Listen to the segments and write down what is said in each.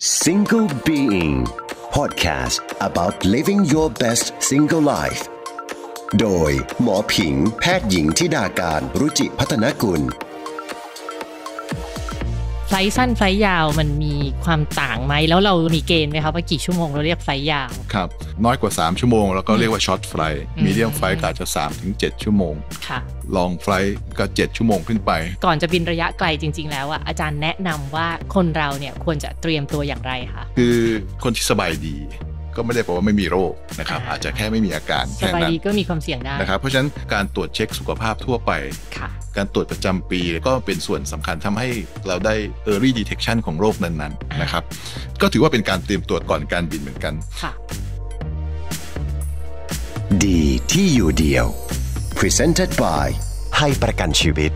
Single Being Podcast about living your best single life โดยหมอผิงแพทย์หญิงทิดาการ รุจิพัฒนกุลไฟสั้นไฟยาวมันมีความต่างไหมแล้วเรามีเกณฑ์ไหมครับว่ากี่ชั่วโมงเราเรียกไฟยาวครับน้อยกว่า 3 ชั่วโมงเราก็เรียกว่าช็อตไฟมีเดียมไฟก็อาจจะ3ถึง7ชั่วโมงค่ะ ลองไฟก็7ชั่วโมงขึ้นไป ก่อนจะบินระยะไกลจริง ๆแล้วอ่ะอาจารย์แนะนำว่าคนเราเนี่ยควรจะเตรียมตัวอย่างไรคะคือคนที่สบายดีก็ไม่ได้แปลว่าไม่มีโรคนะครับ อาจจะแค่ไม่มีอาการแค่นั้นก็มีความเสี่ยงได้นะครับเพราะฉะนั้นการตรวจเช็คสุขภาพทั่วไป การตรวจประจำปี ก็เป็นส่วนสำคัญทำให้เราได้ early detection ของโรคนั้นๆนะครับก็ถือว่าเป็นการเตรียมตัวก่อนการบินเหมือนกันดีที่อยู่เดียว Presented by ให้ประกันชีวิต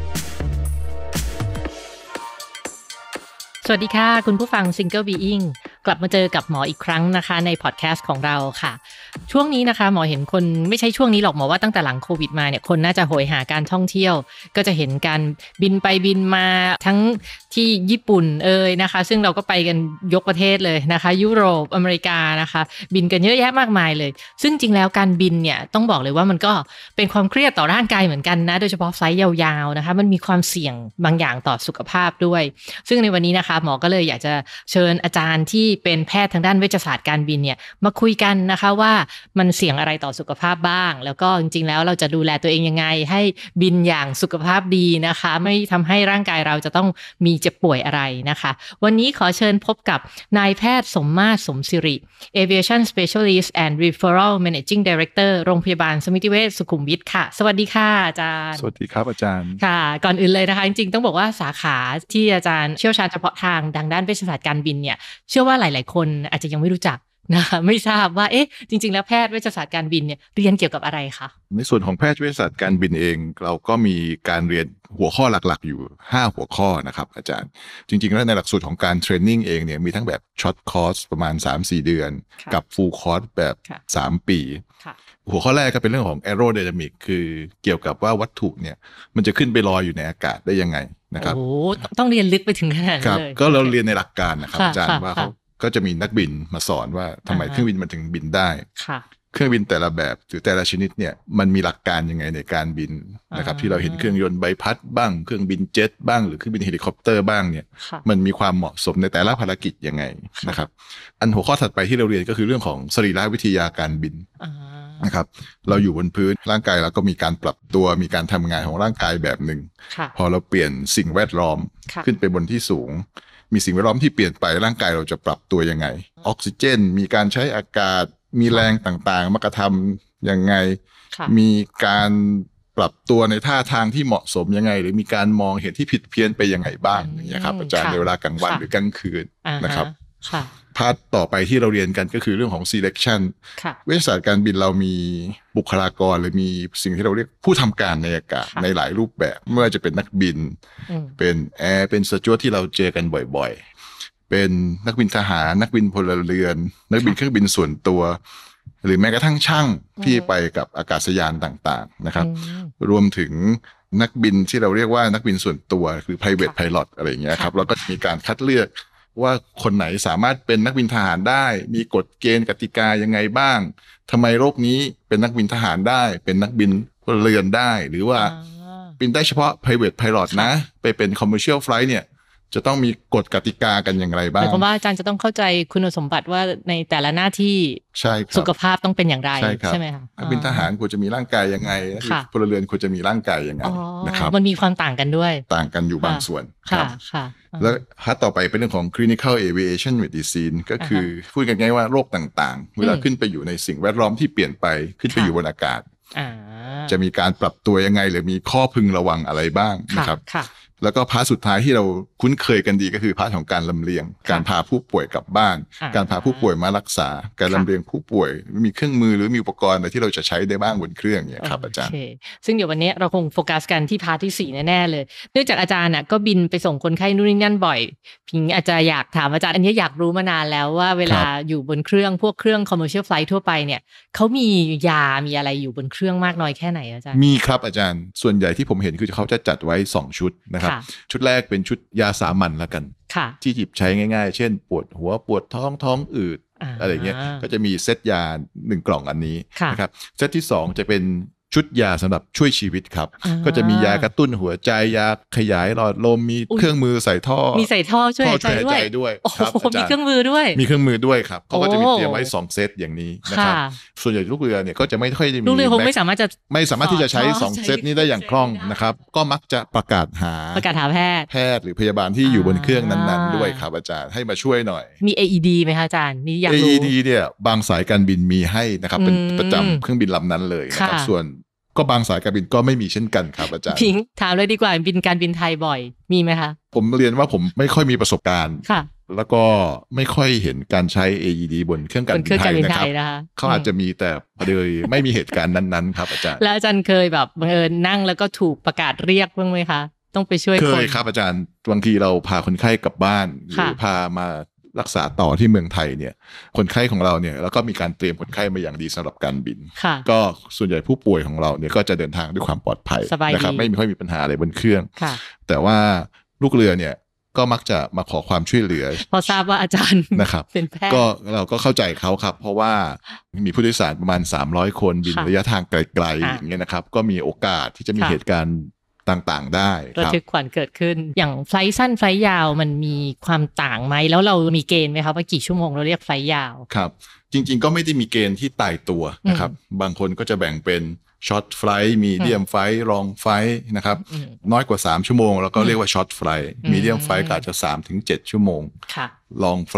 สวัสดีค่ะคุณผู้ฟัง Single Being กลับมาเจอกับหมออีกครั้งนะคะ ในพอดแคสต์ของเราค่ะ ช่วงนี้นะคะหมอเห็นคนไม่ใช่ช่วงนี้หรอกหมอว่าตั้งแต่หลังโควิดมาเนี่ยคนน่าจะโหยหาการท่องเที่ยว ก็จะเห็นการบินไปบินมาทั้งที่ญี่ปุ่นเอ่ยนะคะ ซึ่งเราก็ไปกันยกประเทศเลยนะคะ ยุโรปอเมริกานะคะ บินกันเยอะแยะมากมายเลย ซึ่งจริงแล้วการบินเนี่ยต้องบอกเลยว่ามันก็เป็นความเครียดต่อร่างกายเหมือนกันนะโดยเฉพาะไฟล์ยาวๆนะคะมันมีความเสี่ยงบางอย่างต่อสุขภาพด้วย ซึ่งในวันนี้นะคะหมอก็เลยอยากจะเชิญอาจารย์ที่เป็นแพทย์ทางด้านเวชศาสตร์การบินเนี่ยมาคุยกันนะคะว่ามันเสี่ยงอะไรต่อสุขภาพบ้าง แล้วก็จริงๆแล้วเราจะดูแลตัวเองยังไง ให้บินอย่างสุขภาพดีนะคะ ไม่ทำให้ร่างกายเราจะต้องมีเจ็บป่วยอะไรนะคะ วันนี้ขอเชิญพบกับนายแพทย์สมมาตรสมสิริ Aviation Specialist and Referral Managing Director โรงพยาบาลสมิติเวชสุขุมวิทค่ะ สวัสดีค่ะอาจารย์สวัสดีครับอาจารย์ค่ะก่อนอื่นเลยนะคะจริงๆต้องบอกว่าสาขาที่อาจารย์เชี่ยวชาญเฉพาะทางดังด้านเวชศาสตร์การบินเนี่ยเชื่อว่าหลาย ๆ คนอาจจะยังไม่รู้จักนะคะไม่ทราบว่าเอ๊ะจริง ๆ แล้วแพทย์เวชศาสตร์การบินเนี่ยเรียนเกี่ยวกับอะไรคะในส่วนของแพทย์เวชศาสตร์การบินเอง เราก็มีการเรียนหัวข้อหลัก ๆ อยู่ 5 หัวข้อนะครับ อาจารย์ จริง ๆ แล้วในหลักสูตรของการเทรนนิ่งเองเนี่ยมีทั้งแบบช็อตคอร์สประมาณ 3-4 เดือน กับฟูลคอร์สแบบ 3 ปีหัวข้อแรกก็เป็นเรื่องของ a e r o d y n a m i c คือเกี่ยวกับว่าวัตถุเนี่ยมันจะขึ้นไปลอยอยู่ในอากาศได้ยังไงนะครับโอ้ต้องเรียนลึกไปถึงขนาดนั้นเลยก็เราเรียนในหลักการนะครับอาจารย์ว่าเขาก็จะมีนักบินมาสอนว่าทำไมเครื่องบินมันถึงบินได้ค่ะเครื่องบินแต่ละแบบ หรือแต่ละชนิดเนี่ยมันมีหลักการยังไงในการบินนะครับ ที่เราเห็นเครื่องยนต์ใบพัดบ้างเครื่องบินเจ็ตบ้างหรือเครื่องบินเฮลิคอปเตอร์บ้างเนี่ยมันมีความเหมาะสมในแต่ละภารกิจยังไงนะครับ อันหัวข้อถัดไปที่เราเรียนก็คือเรื่องของสรีรวิทยาการบินนะครับ เราอยู่บนพื้นร่างกายเราก็มีการปรับตัวมีการทำงานของร่างกายแบบหนึ่งพอเราเปลี่ยนสิ่งแวดล้อมขึ้นไปบนที่สูงมีสิ่งแวดล้อมที่เปลี่ยนไปร่างกายเราจะปรับตัวยังไง ออกซิเจน มีการใช้อากาศมีแรงต่างๆมากระทำยังไง มีการปรับตัวในท่าทางที่เหมาะสมยังไง หรือมีการมองเห็นที่ผิดเพี้ยนไปยังไงบ้างอย่างเงี้ยครับอาจารย์ในเวลากลางวันหรือกลางคืนนะครับ ค่ะพาร์ทต่อไปที่เราเรียนกันก็คือเรื่องของ selection เวชศาสตร์การบินเรามีบุคลากร หรือมีสิ่งที่เราเรียกผู้ทำการในอากาศในหลายรูปแบบไม่ว่าจะเป็นนักบิน เป็นแอร์เป็นสจวตที่เราเจอกันบ่อยๆ เป็นนักบินทหารนักบินพลเรือน นักบินเครื่องบินส่วนตัว หรือแม้กระทั่งช่างที่ไปกับอากาศยานต่างๆนะครับ รวมถึงนักบินที่เราเรียกว่านักบินส่วนตัวคือ private pilot อะไรอย่างเงี้ยครับเราก็มีการคัดเลือกว่าคนไหนสามารถเป็นนักบินทหารได้ มีกฎเกณฑ์กติกายังไงบ้าง ทำไมโรคนี้เป็นนักบินทหารได้ เป็นนักบินเรือนได้ หรือว่าบินได้เฉพาะ private pilot นะ ไปเป็น commercial flight เนี่ยจะต้องมีกฎกติกากันอย่างไรบ้างหมายความว่าอาจารย์จะต้องเข้าใจคุณสมบัติว่าในแต่ละหน้าที่ ใช่สุขภาพต้องเป็นอย่างไรใช่ไหมคะาเป็นทหารควรจะมีร่างกายยังไงพลเรือนควรจะมีร่างกายยังไงนะครับมันมีความต่างกันด้วย ต่างกันอยู่บางส่วนค่ะค่ะแล้วพาต่อไปเป็นเรื่องของ clinical aviation medicine ก็คือพูดกันง่ายว่าโรคต่าง ๆ เวลาขึ้นไปอยู่ในสิ่งแวดล้อมที่เปลี่ยนไปขึ้นไปอยู่บนอากาศจะมีการปรับตัวยังไงหรือมีข้อพึงระวังอะไรบ้างนะครับแล้วก็พาสุดท้ายที่เราคุ้นเคยกันดีก็คือพาของการลำเลียง การพาผู้ป่วยกลับบ้าน การพาผู้ป่วยมารักษา การลำเลียงผู้ป่วยมีเครื่องมือหรือมีอุปกรณ์อะไรที่เราจะใช้ได้บ้างบนเครื่องเนี่ยครับอาจารย์ซึ่งเดี๋ยววันนี้เราคงโฟกัสกันที่พาที่4แน่ๆเลยเนื่องจากอาจารย์น่ะก็บินไปส่งคนไข้นู่นนี่นั่นบ่อยพิงอาจจะอยากถามอาจารย์อันนี้อยากรู้มานานแล้วว่าเวลาอยู่บนเครื่องพวกเครื่องคอมเมอร์เชียลไฟล์ทั่วไปเนี่ยเขามียา มีอะไรอยู่บนเครื่องมากน้อยแค่ไหนอาจารย์มีครับอาจารย์ ส่วนใหญ่ที่ผมเห็นคือเขาจะจัดไว้ 2 ชุดนะครับชุดแรกเป็นชุดยาสามัญละกันที่หยิบใช้ง่ายๆ เช่นปวดหัวปวดท้อง ท้องอืดอะไรเงี้ยก็จะมีเซตยาหนึ่งกล่องอันนี้นะครับเซตที่2จะเป็นชุดยาสำหรับช่วยชีวิตครับก็จะมียากระตุ้นหัวใจ ยาขยายหลอดลมมีเครื่องมือใส่ท่อมีใส่ท่อช่วยหายใจด้วยครับมีเครื่องมือด้วย มีเครื่องมือด้วยครับเขาก็จะมีเตรียมไว้ 2 เซตอย่างนี้นะครับส่วนใหญ่ลูกเรือเนี่ยก็จะไม่ค่อยจะมีลูกเรือคงไม่สามารถจะไม่สามารถที่จะใช้ 2 เซต นี้ได้อย่างคล่องนะครับก็มักจะประกาศหาประกาศหาแพทย์แพทย์หรือพยาบาลที่อยู่บนเครื่องนั้นๆด้วยครับอาจารย์ให้มาช่วยหน่อยมี AED ไหมคะอาจารย์นี่อยากรู้ AED เนี่ยบางสายการบินมีให้นะครับเป็นประจำเครื่องบินลำนั้นเลยนะครับส่วนก็บางสายการบินก็ไม่มีเช่นกันครับอาจารย์พิงถามเลยดีกว่าบินการบินไทยบ่อยมีไหมคะผมเรียนว่าผมไม่ค่อยมีประสบการณ์ค่ะ แล้วก็ไม่ค่อยเห็นการใช้ AED บนเครื่องการบินไทยนะครับเขาอาจจะมีแต่โดยไม่มีเหตุการณ์นั้นๆ ครับอาจารย์แล้วอาจารย์เคยแบบบังเอิญนั่งแล้วก็ถูกประกาศเรียกบ้างไหมคะ ต้องไปช่วยเคยครับ อาจารย์บางทีเราพาคนไข้กลับบ้านหรือพามารักษาต่อที่เมืองไทยเนี่ยคนไข้ของเราเนี่ยแล้วก็มีการเตรียมคนไข้มาอย่างดีสำหรับการบิน ก็ส่วนใหญ่ผู้ป่วยของเราเนี่ยก็จะเดินทางด้วยความปลอดภัยนะครับไม่มีค่อยมีปัญหาอะไรบนเครื่อง แต่ว่าลูกเรือเนี่ยก็มักจะมาขอความช่วยเหลือพอทราบว่าอาจารย์นะครับเป็นแพทย์ก็เราก็เข้าใจเขาครับ เพราะว่ามีผู้โดยสารประมาณ 300 คนบินระยะทางไกลๆอย่างเงี้ยนะครับก็มีโอกาสที่จะมีเหตุการณ์ต่างๆได้ระทึกขวัญเกิดขึ้นอย่างไฟสั้นไฟยาวมันมีความต่างไหม แล้วเรามีเกณฑ์ไหมครับว่ากี่ชั่วโมงเราเรียกไฟยาวครับ จริง ๆ ก็ไม่ได้มีเกณฑ์ที่ตายตัวนะครับบางคนก็จะแบ่งเป็นช็อตไฟมีเดียมไฟรองไฟนะครับน้อยกว่า 3 ชั่วโมงแล้วก็เรียกว่าช็อตไฟมีเดียมไฟก็อาจจะ3ถึง7ชั่วโมงลองไฟ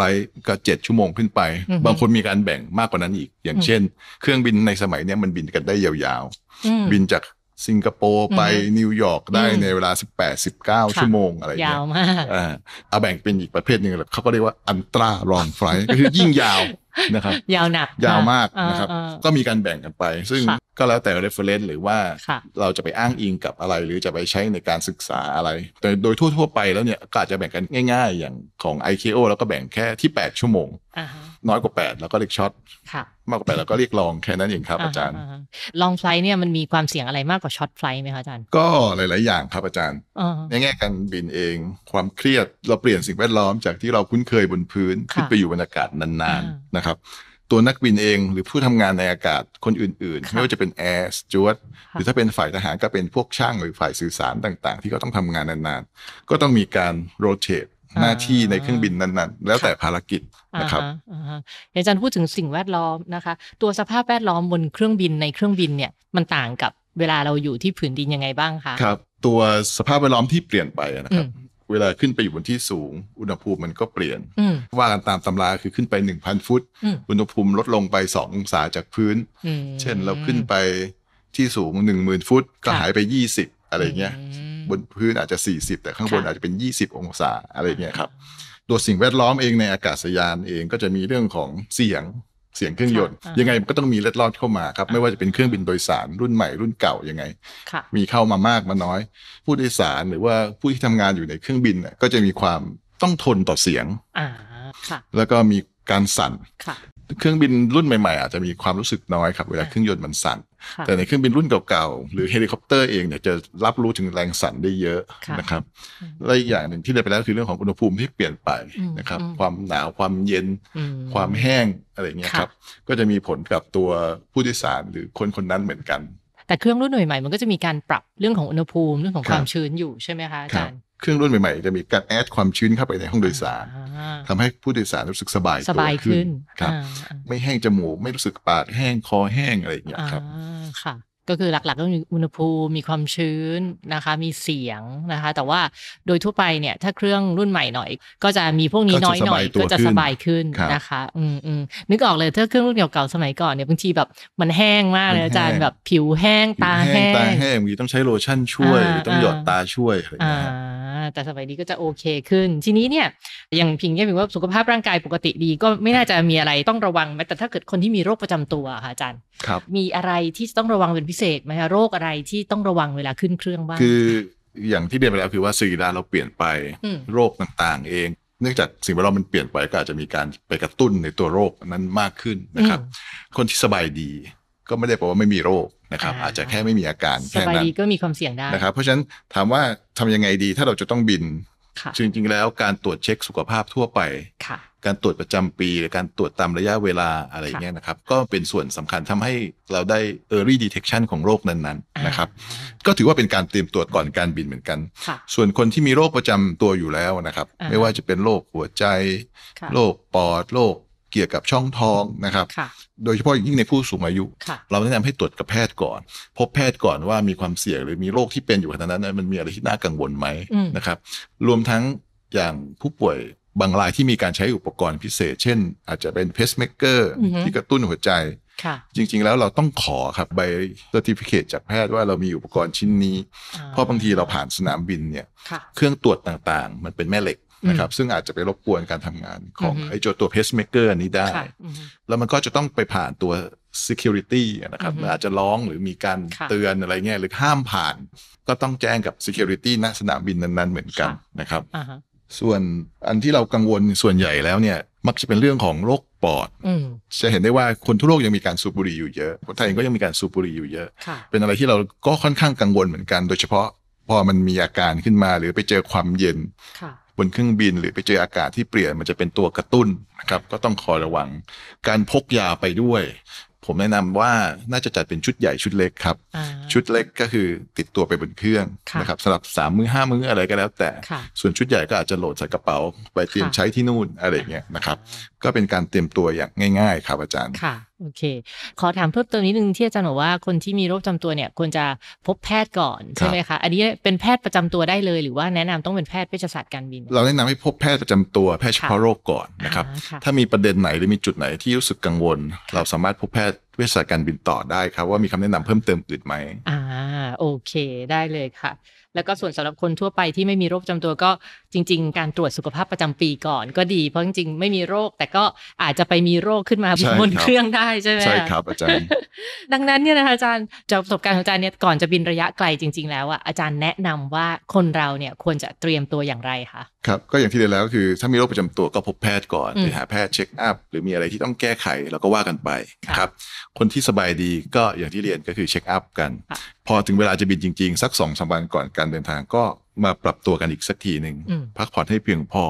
ก็7ชั่วโมงขึ้นไป บางคนมีการแบ่งมากกว่านั้นอีกอย่างเช่น เครื่องบินในสมัยนี้มันบินกันได้ยาวๆบินจากสิงคโปร์ไปนิวยอร์กได้ในเวลา 18-19 ชั่วโมงอะไรอย่างเงี้ยยาวมากอ่าเอาแบ่งเป็นอีกประเภทหนึ่งเลยเขาก็เรียกว่าอันตราลองไฟก็คือยิ่งยาวนะครับยาวหนักยาวมากนะครับ ก็มีการแบ่งกันไปซึ่งก็แล้วแต่ reference หรือว่าเราจะไปอ้างอิงกับอะไรหรือจะไปใช้ในการศึกษาอะไร แต่โดยทั่วๆไปแล้วเนี่ยก็อาจจะแบ่งกันง่าย ๆ อย่างของ IKO แล้วก็แบ่งแค่ที่ 8 ชั่วโมงน้อยกว่า 8 แล้วก็เรียกช็อตมากกว่า8แล้วก็เรียกลองแค่นั้นเองครับอาจารย์ลองไฟล์เนี่ยมันมีความเสี่ยงอะไรมากกว่าช็อตไฟล์ไหมคะอาจารย์ก็หลายๆอย่างครับอาจารย์ในแง่การบินเอง ความเครียดเราเปลี่ยนสิ่งแวดล้อมจากที่เราคุ้นเคยบนพื้นขึ้นไปอยู่บรรยากาศนานๆนะครับตัวนักบินเอง หรือผู้ทำงานในอากาศคนอื่นๆ ไม่ว่าจะเป็นแอร์สจวตหรือถ้าเป็นฝ่ายทหารก็เป็นพวกช่างหรือฝ่ายสื่อสารต่างๆ ที่เขาต้องทำงานนานๆ ก็ต้องมีการโรเตทหน้าที่ในเครื่องบินนั้นๆ แล้วแต่ภารกิจนะครับอาจารย์พูดถึงสิ่งแวดล้อมนะคะ ตัวสภาพแวดล้อมบนเครื่องบินในเครื่องบินเนี่ยมันต่างกับเวลาเราอยู่ที่ผืนดินยังไงบ้างคะครับตัวสภาพแวดล้อมที่เปลี่ยนไปนะครับเวลาขึ้นไปอยู่บนที่สูง อุณหภูมิมันก็เปลี่ยน ว่ากันตามตำราคือขึ้นไป 1,000 ฟุต อุณหภูมิลดลงไป 2 องศาจากพื้น เช่นเราขึ้นไปที่สูง 10,000 ฟุต ก็หายไป 20 อะไรเงี้ย บนพื้นอาจจะ 40 แต่ข้างบนอาจจะเป็น 20 องศาอะไรเงี้ยครับตัวสิ่งแวดล้อมเองในอากาศยานเองก็จะมีเรื่องของเสียงเสียงเครื่องยนต์ ยังไงก็ต้องมีเล็ดลอดเข้ามาครับ ไม่ว่าจะเป็นเครื่องบินโดยสารรุ่นใหม่รุ่นเก่า ยังไงมีเข้ามามากมาน้อย ผู้โดยสารหรือว่าผู้ที่ทำงานอยู่ในเครื่องบินก็จะมีความต้องทนต่อเสียงแล้วก็มีการสั่นเครื่องบินรุ่นใหม่ๆ อาจจะมีความรู้สึกน้อยครับเวลาเครื่องยนต์มันสั่นแต่ในเครื่องบินรุ่นเก่าๆหรือเฮลิคอปเตอร์เองเนี่ยจะรับรู้ถึงแรงสั่นได้เยอะนะครับและอีกอย่างหนึ่งที่ได้ไปแล้วคือเรื่องของอุณหภูมิที่เปลี่ยนไปนะครับความหนาวความเย็น ความแห้งอะไรเงี้ยครับก็จะมีผลกับตัวผู้โดยสารหรือคนคนนั้นเหมือนกัน แต่เครื่องรุ่นใหม่ๆมันก็จะมีการปรับเรื่องของอุณหภูมิเรื่องของความชื้นอยู่ใช่ไหมคะอาจารย์เครื่องรุ่นใหม่ ๆ จะมีการแอดความชื้นเข้าไปในห้องโดยสาร ทำให้ผู้โดยสารรู้สึกสบายสบายขึ้นครับ ไม่แห้งจมูก ไม่รู้สึกปากแห้งคอแห้งอะไรอย่างเงี้ยครับค่ะก็คือหลักๆก็มีอุณหภูมิ มีความชื้นนะคะ มีเสียงนะคะ แต่ว่าโดยทั่วไปเนี่ยถ้าเครื่องรุ่นใหม่หน่อยก็จะมีพวกนี้น้อยหน่อยก็จะสบายขึ้นนะคะอืมอนึกออกเลยถ้าเครื่องรุ่นเก่าๆสมัยก่อนเนี่ยบางทีแบบมันแห้งมากเลยอาจารย์แบบผิวแห้งตาแห้งตาแห้งมีต้องใช้โลชั่นช่วยต้องหยอดตาช่วยอะไรอย่างเงี้ยแต่สมัยนี้ก็จะโอเคขึ้น ทีนี้เนี่ยอย่างพิงเนี่ยพิงว่าสุขภาพร่างกายปกติดี ก็ไม่น่าจะมีอะไรต้องระวังแม้แต่ถ้าเกิดคนที่มีโรคประจำตัวค่ะอาจารย์มีอะไรที่ต้องระวังเป็นพิพิเศษไหมคะโรคอะไรที่ต้องระวังเวลาขึ้นเครื่องบ้างคืออย่างที่เรียนไปแล้วคือว่าสีดาเราเปลี่ยนไปโรคต่างๆเอง เนื่องจากสิ่งแวดล้อมมันเปลี่ยนไปก็อาจจะมีการไปกระตุ้นในตัวโรคนั้นมากขึ้นนะครับ คนที่สบายดีก็ไม่ได้แปลว่าไม่มีโรคนะครับอาจจะแค่ไม่มีอาการแค่นั้นก็มีความเสี่ยงได้นะครับ เพราะฉะนั้นถามว่าทำยังไงดีถ้าเราจะต้องบินจริงๆ แล้วการตรวจเช็คสุขภาพทั่วไป การตรวจประจำปีหรือการตรวจตามระยะเวลาอะไรเงี้ยนะครับ ก็เป็นส่วนสำคัญทำให้เราได้ early detection ของโรคนั้นๆนะครับ ก็ถือว่าเป็นการเตรียมตัวก่อนการบินเหมือนกัน ส่วนคนที่มีโรคประจำตัวอยู่แล้วนะครับ ไม่ว่าจะเป็นโรคหัวใจ โรคปอด โรคเกี่ยวกับช่องท้องนะครับ โดยเฉพาะยิ่งในผู้สูงอายุ เราแนะนำให้ตรวจกับแพทย์ก่อน พบแพทย์ก่อนว่ามีความเสี่ยงหรือมีโรคที่เป็นอยู่ขนาดนั้นมันมีอะไรที่น่ากังวลไหมนะครับรวมทั้งอย่างผู้ป่วยบางรายที่มีการใช้อุปกรณ์พิเศษ เช่นอาจจะเป็นเพสเมกเกอร์ที่กระตุ้นหัวใจ จริงๆ แล้วเราต้องขอครับใบเซอร์ติฟิเคตจากแพทย์ว่าเรามีอุปกรณ์ชิ้นนี้ เพราะบางทีเราผ่านสนามบินเนี่ยเครื่องตรวจต่างๆ มันเป็นแม่เหล็กนะครับซึ่งอาจจะไปรบกวนการทำงานของไอ้จตัวเพสเมเกอร์นี้ได้ แล้วมันก็จะต้องไปผ่านตัว Security นะครับ อาจจะร้องหรือมีการเตือนอะไรเงี้ยหรือห้ามผ่าน ก็ต้องแจ้งกับ Security ณสนามบินนั้นๆเหมือนกันนะครับ ส่วนอันที่เรากังวลส่วนใหญ่แล้วเนี่ยมักจะเป็นเรื่องของโรคปอดจะเห็นได้ว่าคนทั่วโลกยังมีการสูบบุหรี่อยู่เยอะ คนไทยเองก็ยังมีการสูบบุหรี่อยู่เยอะ เป็นอะไรที่เราก็ค่อนข้างกังวลเหมือนกันโดยเฉพาะพอมันมีอาการขึ้นมาหรือไปเจอความเย็นบนเครื่องบิน หรือไปเจออากาศที่เปลี่ยนมันจะเป็นตัวกระตุ้นนะครับก็ต้องคอยระวัง การพกยาไปด้วย ผมแนะนำว่าน่าจะจัดเป็นชุดใหญ่ชุดเล็กครับ ชุดเล็กก็คือติดตัวไปบนเครื่องนะครับสำหรับสามมือห้ามืออะไรก็แล้วแต่ ส่วนชุดใหญ่ก็อาจจะโหลดใส่กระเป๋า ไปเตรียมใช้ที่นู่นอะไรเงี้ยนะครับ ก็เป็นการเตรียมตัวอย่างง่ายๆครับอาจารย์โอเค ขอถามเพิ่มเติมนิดนึงที่อาจารย์บอกว่าคนที่มีโรคประจำตัวเนี่ยควรจะพบแพทย์ก่อนใช่ไหมคะ อันนี้เป็นแพทย์ประจำตัวได้เลยหรือว่าแนะนำต้องเป็นแพทย์เัชศาสตร์การบิน เราแนะนำให้พบแพทย์ประจำตัวแพทย์เฉพาะโรคก่อนนะครับ ถ้ามีประเด็นไหนหรือมีจุดไหนที่รู้สึกกังวล เราสามารถพบแพทย์เวชศาสตร์การบินต่อได้ครับ ว่ามีคำแนะนำเพิ่มเติมอื่นไหมอ่า โอเค ได้เลยค่ะแล้วก็ส่วนสำหรับคนทั่วไปที่ไม่มีโรคประจำตัวก็จริง ๆ การตรวจสุขภาพประจำปีก่อนก็ดี เพราะจริงๆไม่มีโรค แต่ก็อาจจะไปมีโรคขึ้นมาบนเครื่องได้ใช่ไหมใช่ครับอาจารย์ดังนั้นเนี่ยนะคะอาจารย์จากประสบการณ์ของอาจารย์เนี่ยก่อนจะบินระยะไกลจริง ๆ แล้วอ่ะอาจารย์แนะนำว่าคนเราเนี่ยควรจะเตรียมตัวอย่างไรคะครับ ก็อย่างที่เรียนแล้วคือถ้ามีโรคประจำตัวก็พบแพทย์ก่อนไปหาแพทย์เช็คอัพหรือมีอะไรที่ต้องแก้ไขแล้วก็ว่ากันไปครับคนที่สบายดีก็อย่างที่เรียนก็คือเช็คอัพกันพอถึงเวลาจะบินจริง ๆ สักสองสามวันก่อนการเดินทางก็มาปรับตัวกันอีกสักทีหนึ่งพักผ่อนให้เพียงพอ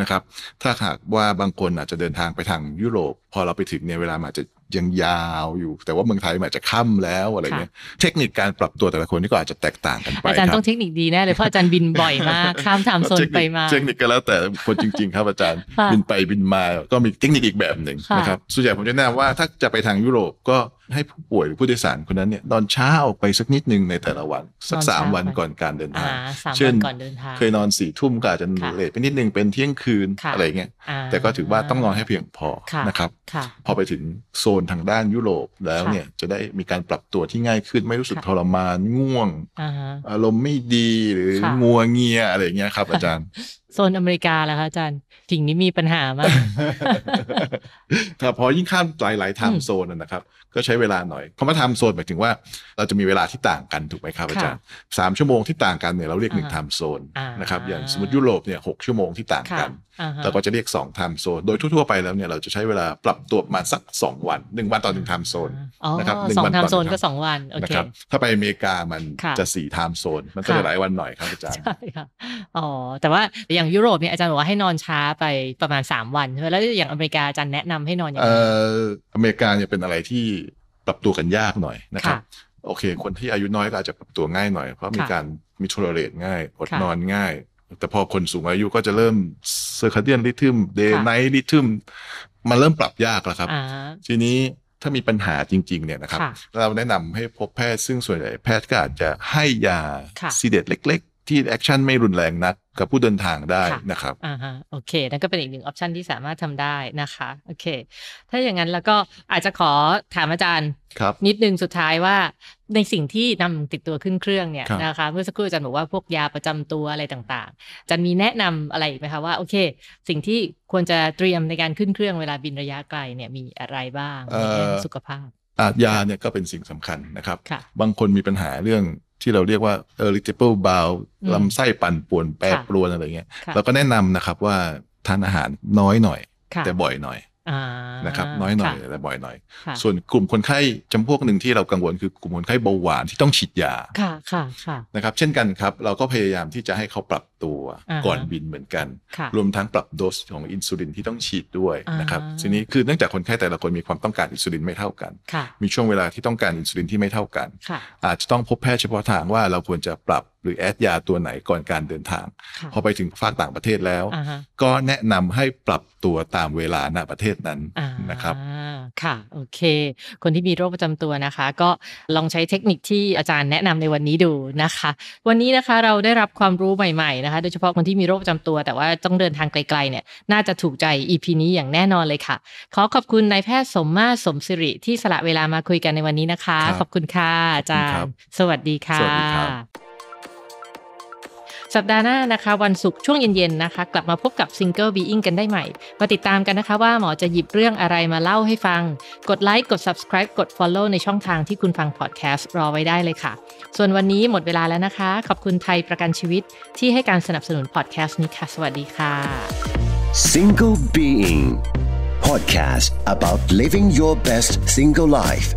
นะครับ ถ้าหากว่าบางคนอาจจะเดินทางไปทางยุโรป พอเราไปถึงเนี่ยเวลาอาจจะยังยาวอยู่ แต่ว่าเมืองไทยอาจจะค่าแล้วอะไรเงี้ยเทคนิคการปรับตัวแต่ละคนนี่ก็อาจจะแตกต่างกันไปอาจารย์ต้องเทคนิคดีแน่เลยเพราะอาจารย์บินบ่อยมากข้ามไทมโซนไปมาเทคนิคก็แล้วแต่คนจริงๆ ครับอาจารย์บินไปบินมาก็มีเทคนิคอีกแบบหนึ่งนะครับส่วนใหญ่ผมจะแนะนำว่าถ้าจะไปทางยุโรปก็ให้ผู้ป่วยหรือผู้โดยสารคนนั้นเนี่ยนอนเช้าออกไปสักนิดนึงในแต่ละวัน สักสามวันก่อนการเดินทางเช่นเคยนอนสี่ทุ่มก็อาจจะเลทไปนิดนึงเป็นเที่ยงคืนอะไรเงี้ย แต่ก็ถือว่าต้องนอนให้เพียงพอนะครับ พอไปถึงโซนทางด้านยุโรปแล้วเนี่ย จะได้มีการปรับตัวที่ง่ายขึ้นไม่รู้สึกทรมานง่วง อารมณ์ไม่ดีหรืองัวเงียอะไรเงี้ยครับ อาจารย์โซนอเมริกาแล้วคะอาจารย์ถิ่งนี้มีปัญหามากแต่พอยิ่งข้ามหลายหลาไทม์โซนนะครับ ก็ใช้เวลาหน่อยคำว่าไทม์โซนหมายถึงว่าเราจะมีเวลาที่ต่างกันถูกไหมครับอาจารย์สามชั่วโมงที่ต่างกันเนี่ยเราเรียกหนึ่งไทม์โซนนะครับ อย่างสมมติยุโรปเนี่ยหกชั่วโมงที่ต่างกันเราก็จะเรียก2 time zone โดยทั่ว ๆ ไปแล้วเนี่ยเราจะใช้เวลาปรับตัวมาสัก 2 วัน 1 วันต่อหนึ่ง time zone นะครับหนึ่งวันต่อ time zone ก็2 วันนะครับถ้าไปอเมริกามันจะ4 time zone มันก็จะหลายวันหน่อยครับอาจารย์ใช่ค่ะอ๋อแต่ว่าอย่างยุโรปเนี่ยอาจารย์บอกว่าให้นอนช้าไปประมาณ 3 วันแล้วอย่างอเมริกาอาจารย์แนะนำให้นอนอย่างไรอเมริกาเนี่ยเป็นอะไรที่ปรับตัวกันยากหน่อยนะครับ โอเค คนที่อายุน้อยก็อาจจะปรับตัวง่ายหน่อย เพราะมีการมีโทรเลตง่ายอดนอนง่ายแต่พอคนสูงอายุก็จะเริ่มเซอร์คาเดียนริทึมเดย์ไนท์ริทึมมันเริ่มปรับยากแล้วครับ ทีนี้ถ้ามีปัญหาจริง ๆ เนี่ยนะครับ เราแนะนำให้พบแพทย์ซึ่งส่วนใหญ่แพทย์ก็อาจจะให้ยาซีเดตเล็กที่แอคชั่นไม่รุนแรงนักกับผู้เดินทางได้นะครับ อ่าฮะโอเค นั่นก็เป็นอีกหนึ่งออปชันที่สามารถทำได้นะคะ โอเค ถ้าอย่างนั้นแล้วก็อาจจะขอถามอาจารย์ครับ นิดนึงสุดท้ายว่าในสิ่งที่นำติดตัวขึ้นเครื่องเนี่ยนะคะเมื่อสักครู่อาจารย์บอกว่า พวกยาประจำตัวอะไรต่างๆอาจารย์มีแนะนำอะไรไหมคะว่าโอเค สิ่งที่ควรจะเตรียมในการขึ้นเครื่องเวลาบินระยะไกลเนี่ยมีอะไรบ้างในเรื่องสุขภาพอายาเนี่ยก็เป็นสิ่งสำคัญนะครับ บางคนมีปัญหาเรื่องที่เราเรียกว่า irritable bowel ลำไส้ปั่นป่วนแปรปรวนอะไรเงี้ยเราก็แนะนำนะครับว่า ทานอาหารน้อยหน่อย แต่บ่อยหน่อยนะครับน้อยหน่อยแต่บ่อยหน่อย ส่วนกลุ่มคนไข้จำพวกหนึ่งที่เรากังวลคือกลุ่มคนไข้เบาหวานที่ต้องฉีดยาคค่่ะะนะครับเช่นกันครับ เราก็พยายามที่จะให้เขาปรับตัวก่อนบินเหมือนกัน รวมทั้งปรับโดสของอินซูลินที่ต้องฉีดด้วย นะครับ ทีนี้คือเนื่องจากคนไข้แต่ละคนมีความต้องการอินซูลินไม่เท่ากัน มีช่วงเวลาที่ต้องการอินซูลินที่ไม่เท่ากัน อาจจะต้องพบแพทย์เฉพาะทางว่าเราควรจะปรับหรือ แอดยาตัวไหนก่อนการเดินทาง พอไปถึงฝากต่างประเทศแล้ว ก็แนะนำให้ปรับตัวตามเวลาณประเทศนั้นนะครับค่ะ โอเค คนที่มีโรคประจำตัวนะคะ ก็ลองใช้เทคนิคที่อาจารย์แนะนำในวันนี้ดูนะคะ วันนี้นะคะเราได้รับความรู้ใหม่ๆนะคะโดยเฉพาะคนที่มีโรคประจำตัว แต่ว่าต้องเดินทางไกลๆเนี่ย น่าจะถูกใจ EP นี้อย่างแน่นอนเลยค่ะ ขอขอบคุณนายแพทย์สมมาสมสิริที่สละเวลามาคุยกันในวันนี้นะคะ ขอบคุณค่ะอาจารย์สวัสดีค่ะสัปดาห์หน้านะคะวันศุกร์ช่วงเย็นๆนะคะ กลับมาพบกับ Single Being กันได้ใหม่ มาติดตามกันนะคะว่าหมอจะหยิบเรื่องอะไรมาเล่าให้ฟัง กดไลค์กด subscribe กด follow ในช่องทางที่คุณฟังพอดแคสต์รอไว้ได้เลยค่ะ ส่วนวันนี้หมดเวลาแล้วนะคะ ขอบคุณไทยประกันชีวิตที่ให้การสนับสนุนพอดแคสต์นี้ค่ะ สวัสดีค่ะ Single Being Podcast about living your best single life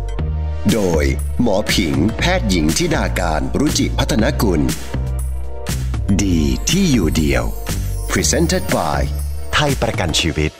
โดยหมอผิงแพทย์หญิงทิดาการรุจิพัฒนกุลดีที่อยู่เดียว Presented by ไทยประกันชีวิต